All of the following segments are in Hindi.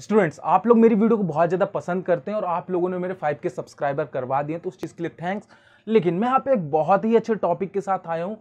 स्टूडेंट्स आप लोग मेरी वीडियो को बहुत ज़्यादा पसंद करते हैं और आप लोगों ने मेरे फाइव के सब्सक्राइबर करवा दिए तो उस चीज़ के लिए थैंक्स लेकिन मैं यहाँ पे एक बहुत ही अच्छे टॉपिक के साथ आया हूँ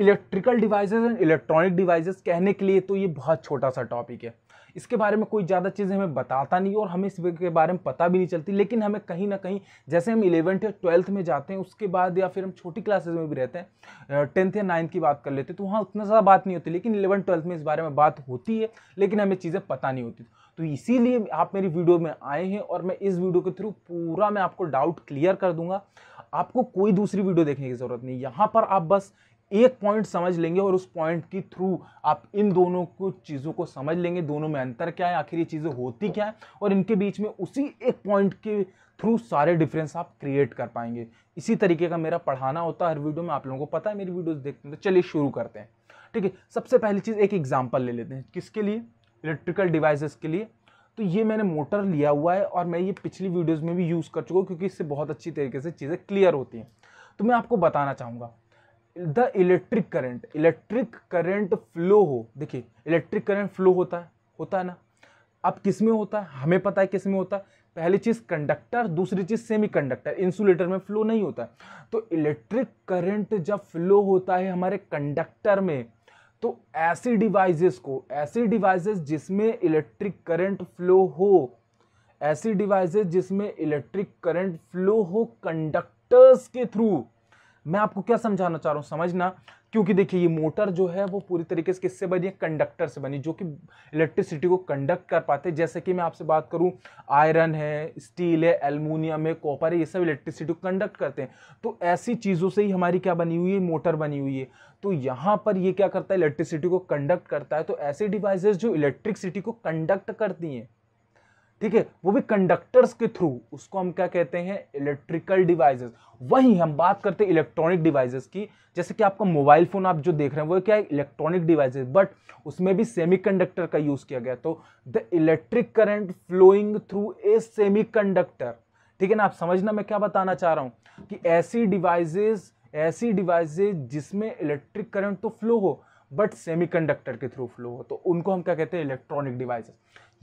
electrical devices and electronic devices कहने के लिए तो ये बहुत छोटा सा टॉपिक है इसके बारे में कोई ज़्यादा चीज़ हमें बताता नहीं और हमें इसके बारे में पता भी नहीं चलती लेकिन हमें कहीं ना कहीं जैसे हम इलेवंथ या ट्वेल्थ में जाते हैं उसके बाद या फिर हम छोटी क्लासेस में भी रहते हैं टेंथ या नाइन्थ की बात कर लेते हैं तो वहाँ उतना ज़्यादा बात नहीं होती लेकिन इलेवन ट्वेल्थ में इस बारे में बात होती है लेकिन हमें चीज़ें पता नहीं होती तो इसीलिए आप मेरी वीडियो में आए हैं और मैं इस वीडियो के थ्रू पूरा मैं आपको डाउट क्लियर कर दूंगा आपको कोई दूसरी वीडियो देखने की ज़रूरत नहीं यहाँ पर आप बस एक पॉइंट समझ लेंगे और उस पॉइंट के थ्रू आप इन दोनों को चीज़ों को समझ लेंगे दोनों में अंतर क्या है आखिर ये चीज़ें होती क्या है और इनके बीच में उसी एक पॉइंट के थ्रू सारे डिफरेंस आप क्रिएट कर पाएंगे इसी तरीके का मेरा पढ़ाना होता है हर वीडियो में आप लोगों को पता है मेरी वीडियोज़ देखते हैं तो चलिए शुरू करते हैं ठीक है सबसे पहली चीज़ एक एग्जाम्पल ले लेते हैं किसके लिए इलेक्ट्रिकल डिवाइसेस के लिए तो ये मैंने मोटर लिया हुआ है और मैं ये पिछली वीडियोस में भी यूज़ कर चुका हूँ क्योंकि इससे बहुत अच्छी तरीके से चीज़ें क्लियर होती हैं तो मैं आपको बताना चाहूँगा the electric current electric current flow हो देखिए इलेक्ट्रिक करंट फ्लो होता है होता है ना अब किस में होता है हमें पता है किस में होता है पहली चीज़ कंडक्टर दूसरी चीज़ सेमीकंडक्टर इंसुलेटर में फ्लो नहीं होता है तो इलेक्ट्रिक करंट जब फ्लो होता है हमारे कंडक्टर में तो ऐसी डिवाइसेस को ऐसी डिवाइसेस जिसमें इलेक्ट्रिक करंट फ्लो हो ऐसी डिवाइसेस जिसमें इलेक्ट्रिक करंट फ्लो हो कंडक्टर्स के थ्रू मैं आपको क्या समझाना चाह रहा हूँ समझना क्योंकि देखिए ये मोटर जो है वो पूरी तरीके से किससे बनी है कंडक्टर से बनी जो कि इलेक्ट्रिसिटी को कंडक्ट कर पाते जैसे कि मैं आपसे बात करूं आयरन है स्टील है एलमोनियम है कॉपर है ये सब इलेक्ट्रिसिटी को कंडक्ट करते हैं तो ऐसी चीज़ों से ही हमारी क्या बनी हुई है मोटर बनी हुई है तो यहाँ पर ये क्या करता है इलेक्ट्रिसिटी को कंडक्ट करता है तो ऐसे डिवाइसेज जो इलेक्ट्रिसिटी को कंडक्ट करती हैं ठीक है वो भी कंडक्टर्स के थ्रू उसको हम क्या कहते हैं इलेक्ट्रिकल डिवाइसेस वहीं हम बात करते हैं इलेक्ट्रॉनिक डिवाइसेस की जैसे कि आपका मोबाइल फ़ोन आप जो देख रहे हैं वो क्या है इलेक्ट्रॉनिक डिवाइसेस बट उसमें भी सेमीकंडक्टर का यूज़ किया गया तो the electric current flowing through a semi ठीक है ना आप समझना मैं क्या बताना चाह रहा हूँ कि ऐसी डिवाइसेज ऐसी डिवाइसेज जिसमें इलेक्ट्रिक करंट तो फ्लो हो बट सेमीकंडक्टर के थ्रू फ्लो हो तो उनको हम क्या कहते हैं इलेक्ट्रॉनिक डिवाइसेस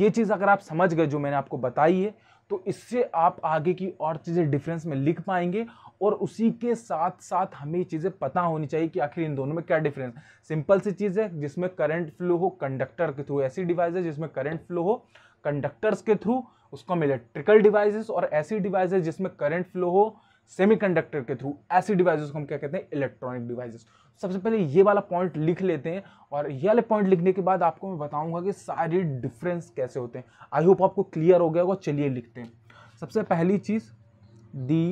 ये चीज़ अगर आप समझ गए जो मैंने आपको बताई है तो इससे आप आगे की और चीज़ें डिफरेंस में लिख पाएंगे और उसी के साथ साथ हमें चीज़ें पता होनी चाहिए कि आखिर इन दोनों में क्या डिफरेंस सिंपल सी चीज़ है जिसमें करंट फ्लो हो कंडक्टर के थ्रू ऐसी डिवाइस है जिसमें करंट फ्लो हो कंडक्टर्स के थ्रू उसको हम इलेक्ट्रिकल डिवाइसेस और ऐसी डिवाइसेज जिसमें करंट फ्लो हो सेमीकंडक्टर के थ्रू ऐसी डिवाइसेस को हम क्या कहते हैं इलेक्ट्रॉनिक डिवाइसेस सबसे पहले ये वाला पॉइंट लिख लेते हैं और ये वाले पॉइंट लिखने के बाद आपको मैं बताऊंगा कि सारे डिफरेंस कैसे होते हैं आई होप आपको क्लियर हो गया होगा चलिए लिखते हैं सबसे पहली चीज़ the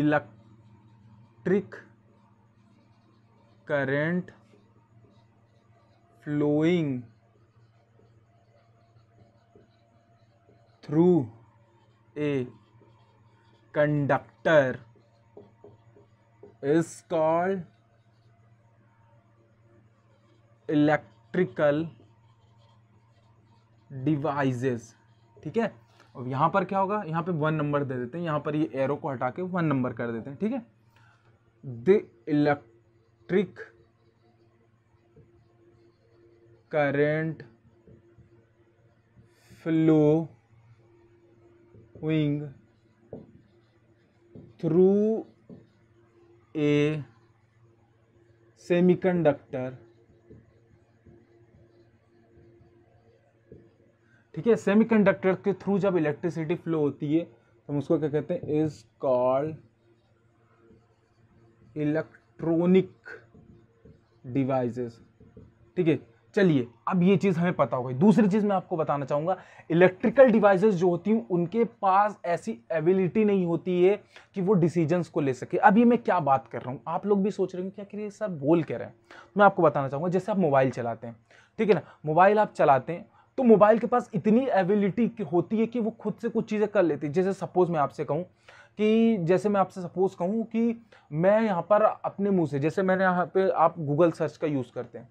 electric current flowing through a conductor is called electrical devices ठीक है अब यहाँ पर क्या होगा यहाँ पे वन नंबर दे देते हैं यहाँ पर ये एरो को हटा के वन नंबर कर देते हैं ठीक है the electric current flowing through a a conductor ठीक है सेमीकंडक्टर के थ्रू जब इलेक्ट्रिसिटी फ्लो होती है तो हम उसको क्या कहते हैं इज कॉल्ड इलेक्ट्रॉनिक डिवाइसेस ठीक है चलिए अब ये चीज़ हमें पता हो गई दूसरी चीज़ मैं आपको बताना चाहूँगा इलेक्ट्रिकल डिवाइसेस जो होती हैं उनके पास ऐसी एबिलिटी नहीं होती है कि वो डिसीजंस को ले सके अभी मैं क्या बात कर रहा हूँ आप लोग भी सोच रहे हैं क्या करिए सर बोल कह रहे हैं तो मैं आपको बताना चाहूँगा जैसे आप मोबाइल चलाते हैं ठीक है ना मोबाइल आप चलाते हैं तो मोबाइल के पास इतनी एबिलिटी होती है कि वो खुद से कुछ चीज़ें कर लेती है जैसे सपोज़ मैं आपसे कहूँ कि जैसे मैं आपसे सपोज़ कहूँ कि मैं यहाँ पर अपने मुँह से जैसे मैंने यहाँ पर आप गूगल सर्च का यूज़ करते हैं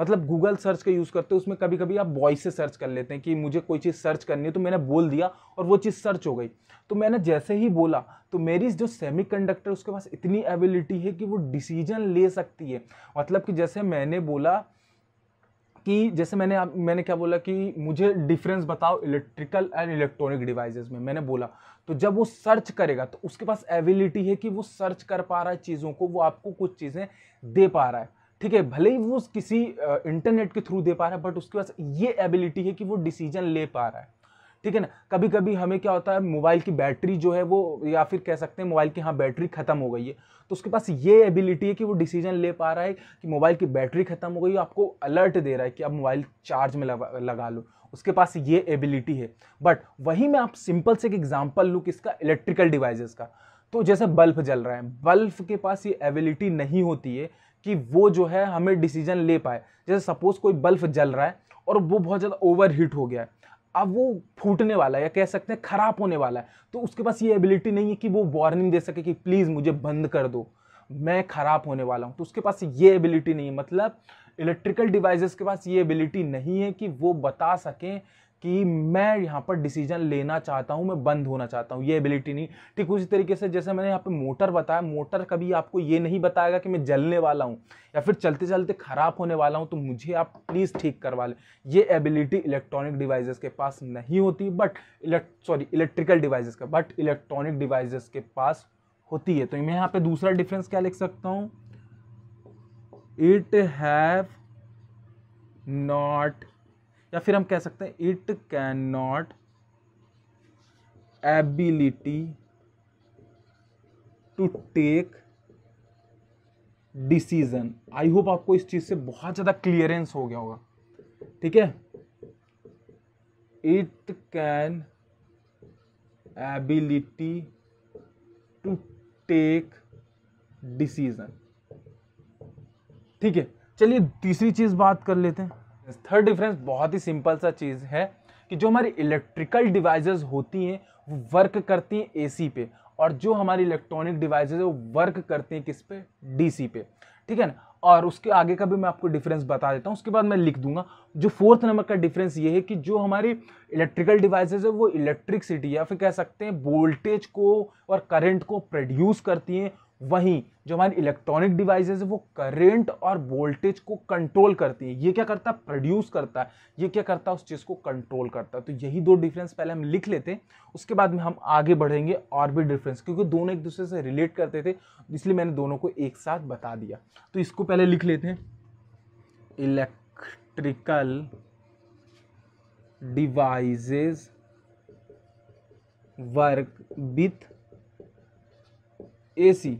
मतलब गूगल सर्च का यूज़ करते हैं उसमें कभी कभी आप वॉइस से सर्च कर लेते हैं कि मुझे कोई चीज़ सर्च करनी है तो मैंने बोल दिया और वो चीज़ सर्च हो गई तो मैंने जैसे ही बोला तो मेरी जो सेमी कंडक्टर उसके पास इतनी एबिलिटी है कि वो डिसीजन ले सकती है मतलब कि जैसे मैंने बोला कि जैसे मैंने आप मैंने क्या बोला कि मुझे डिफरेंस बताओ इलेक्ट्रिकल एंड इलेक्ट्रॉनिक डिवाइसेस में मैंने बोला तो जब वो सर्च करेगा तो उसके पास एबिलिटी है कि वो सर्च कर पा रहा है चीज़ों को वो आपको कुछ चीज़ें दे पा रहा है ठीक है भले ही वो किसी इंटरनेट के थ्रू दे पा रहा है बट उसके पास ये एबिलिटी है कि वो डिसीजन ले पा रहा है ठीक है ना कभी कभी हमें क्या होता है मोबाइल की बैटरी जो है वो या फिर कह सकते हैं मोबाइल की हाँ बैटरी ख़त्म हो गई है तो उसके पास ये एबिलिटी है कि वो डिसीजन ले पा रहा है कि मोबाइल की बैटरी ख़त्म हो गई आपको अलर्ट दे रहा है कि आप मोबाइल चार्ज में लगा लगा लो उसके पास ये एबिलिटी है बट वहीं मैं आप सिंपल से एक एग्जाम्पल लूँ किसका इलेक्ट्रिकल डिवाइसेस का तो जैसे बल्ब जल रहा है बल्ब के पास ये एबिलिटी नहीं होती है कि वो जो है हमें डिसीजन ले पाए जैसे सपोज कोई बल्ब जल रहा है और वो बहुत ज़्यादा ओवर हीट हो गया है अब वो फूटने वाला है या कह सकते हैं ख़राब होने वाला है तो उसके पास ये एबिलिटी नहीं है कि वो वार्निंग दे सके कि प्लीज़ मुझे बंद कर दो मैं ख़राब होने वाला हूँ तो उसके पास ये एबिलिटी नहीं है मतलब इलेक्ट्रिकल डिवाइसेस के पास ये एबिलिटी नहीं है कि वो बता सकें कि मैं यहाँ पर डिसीजन लेना चाहता हूँ मैं बंद होना चाहता हूँ ये एबिलिटी नहीं ठीक उसी तरीके से जैसे मैंने यहाँ पे मोटर बताया मोटर कभी आपको ये नहीं बताएगा कि मैं जलने वाला हूँ या फिर चलते चलते ख़राब होने वाला हूँ तो मुझे आप प्लीज़ ठीक करवा लें ये एबिलिटी इलेक्ट्रॉनिक डिवाइसेस के पास नहीं होती बट सॉरी इलेक्ट्रिकल डिवाइजेस का बट इलेक्ट्रॉनिक डिवाइसेस के पास होती है तो मैं यहाँ पर दूसरा डिफरेंस क्या लिख सकता हूँ इट हैव नॉट या फिर हम कह सकते हैं it can not ability to take decision I hope आपको इस चीज़ से बहुत ज़्यादा क्लियरेंस हो गया होगा ठीक है it can ability to take decision ठीक है चलिए तीसरी चीज़ बात कर लेते हैं डिफरेंस थर्ड डिफरेंस बहुत ही सिंपल सा चीज़ है कि जो हमारी इलेक्ट्रिकल डिवाइसेस होती हैं वो वर्क करती हैं एसी पे और जो हमारी इलेक्ट्रॉनिक डिवाइसेस है वो वर्क करती हैं किस पे डीसी पे ठीक है ना और उसके आगे का भी मैं आपको डिफरेंस बता देता हूँ उसके बाद मैं लिख दूंगा जो फोर्थ नंबर का डिफरेंस ये है कि जो हमारी इलेक्ट्रिकल डिवाइसेज है वो इलेक्ट्रिकसिटी या फिर कह सकते हैं वोल्टेज को और करंट को प्रोड्यूस करती हैं वहीं जो हमारी इलेक्ट्रॉनिक डिवाइस है वो करेंट और वोल्टेज को कंट्रोल करती है ये क्या करता है प्रोड्यूस करता है ये क्या करता है उस चीज़ को कंट्रोल करता है तो यही दो डिफरेंस पहले हम लिख लेते हैं उसके बाद में हम आगे बढ़ेंगे और भी डिफरेंस क्योंकि दोनों एक दूसरे से रिलेट करते थे इसलिए मैंने दोनों को एक साथ बता दिया तो इसको पहले लिख लेते हैं electrical devices work with AC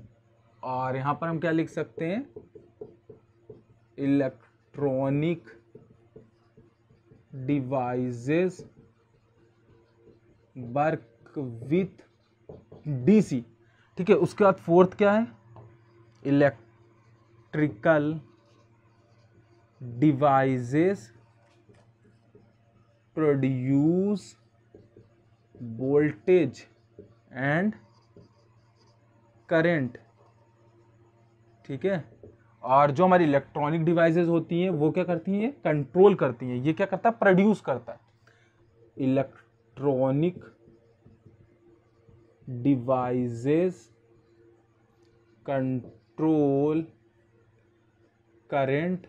और यहाँ पर हम क्या लिख सकते हैं electronic devices work with DC ठीक है उसके बाद फोर्थ क्या है electrical devices produce voltage and current ठीक है और जो हमारी इलेक्ट्रॉनिक डिवाइसेस होती हैं वो क्या करती हैं कंट्रोल करती हैं ये क्या करता है प्रोड्यूस करता है electronic devices control current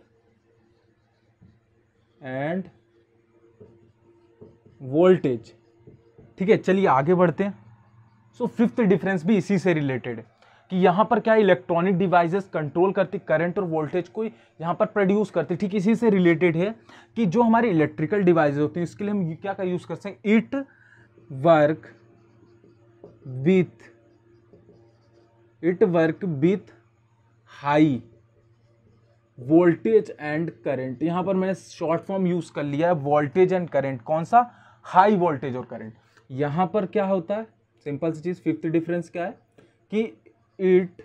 and voltage ठीक है चलिए आगे बढ़ते हैं सो फिफ्थ डिफरेंस भी इसी से रिलेटेड है कि यहाँ पर क्या इलेक्ट्रॉनिक डिवाइसेस कंट्रोल करती करंट और वोल्टेज को यहाँ पर प्रोड्यूस करती ठीक इसी से रिलेटेड है कि जो हमारे इलेक्ट्रिकल डिवाइसेस होती हैं इसके लिए हम क्या का यूज़ कर सकते हैं it work with it work with high voltage and current यहाँ पर मैंने शॉर्ट फॉर्म यूज़ कर लिया है वोल्टेज एंड करंट कौन सा हाई वोल्टेज और करंट यहाँ पर क्या होता है सिंपल सी चीज़ फिफ्थ डिफरेंस क्या है कि it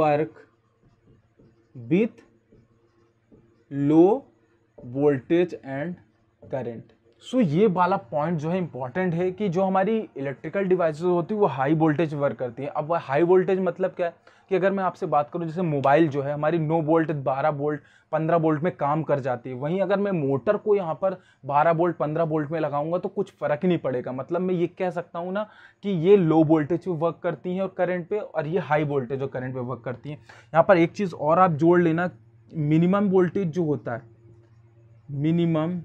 work with low voltage and current so so, ये वाला पॉइंट जो है इंपॉर्टेंट है कि जो हमारी इलेक्ट्रिकल डिवाइसेस होती है वो हाई वोल्टेज वर्क करती हैं अब वह हाई वोल्टेज मतलब क्या है कि अगर मैं आपसे बात करूं जैसे मोबाइल जो है हमारी 9 वोल्ट 12 वोल्ट 15 वोल्ट में काम कर जाती है वहीं अगर मैं मोटर को यहाँ पर 12 वोल्ट 15 वोल्ट में लगाऊंगा तो कुछ फ़र्क नहीं पड़ेगा मतलब मैं ये कह सकता हूँ ना कि ये लो वोल्टेज पे वर्क करती हैं और करंट पे और ये हाई वोल्टेज और करंट पे वर्क करती हैं यहाँ पर एक चीज़ और आप जोड़ लेना मिनिमम वोल्टेज जो होता है मिनिमम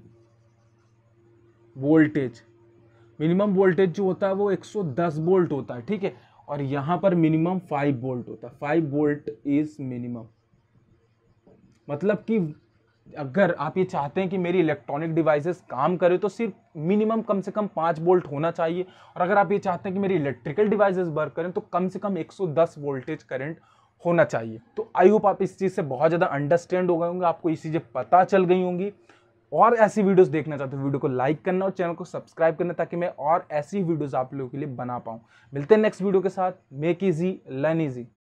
वोल्टेज मिनिमम वोल्टेज जो होता है वो 110 वोल्ट होता है ठीक है और यहाँ पर मिनिमम 5 वोल्ट होता है 5 वोल्ट इज मिनिमम मतलब कि अगर आप ये चाहते हैं कि मेरी इलेक्ट्रॉनिक डिवाइसेस काम करे तो सिर्फ मिनिमम कम से कम पाँच वोल्ट होना चाहिए और अगर आप ये चाहते हैं कि मेरी इलेक्ट्रिकल डिवाइसेस वर्क करें तो कम से कम 110 वोल्टेज करंट होना चाहिए तो आई होप आप इस चीज़ से बहुत ज़्यादा अंडरस्टैंड हो गए होंगे आपको इस चीज़ें पता चल गई होंगी और ऐसी वीडियोस देखना चाहते हो वीडियो को लाइक करना और चैनल को सब्सक्राइब करना ताकि मैं और ऐसी वीडियोस आप लोगों के लिए बना पाऊँ मिलते हैं नेक्स्ट वीडियो के साथ मेक इजी लर्न इजी